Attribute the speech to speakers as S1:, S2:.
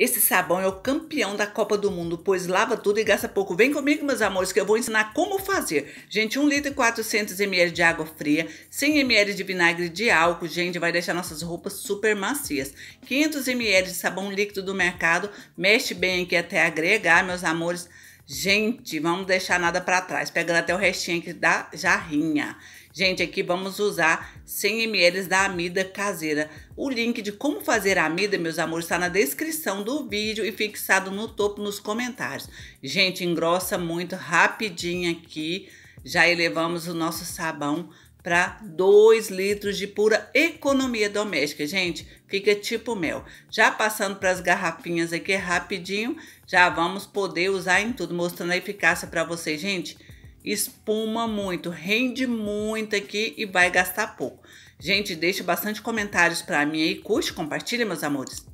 S1: Esse sabão é o campeão da Copa do Mundo, pois lava tudo e gasta pouco. Vem comigo, meus amores, que eu vou ensinar como fazer. Gente, 1 litro e 400 ml de água fria, 100 ml de vinagre de álcool, gente, vai deixar nossas roupas super macias. 500 ml de sabão líquido do mercado, mexe bem aqui até agregar, meus amores. Gente, vamos deixar nada para trás, pegando até o restinho aqui da jarrinha. Gente, aqui vamos usar 100 ml da amida caseira. O link de como fazer a amida, meus amores, está na descrição do vídeo e fixado no topo nos comentários. Gente, engrossa muito rapidinho aqui. Já elevamos o nosso sabão para 2 litros de pura economia doméstica, gente. Fica é tipo mel. Já passando para as garrafinhas aqui rapidinho, já vamos poder usar em tudo, mostrando a eficácia para vocês, gente. Espuma muito, rende muito aqui e vai gastar pouco. Gente, deixe bastante comentários para mim aí, curte, compartilha, meus amores.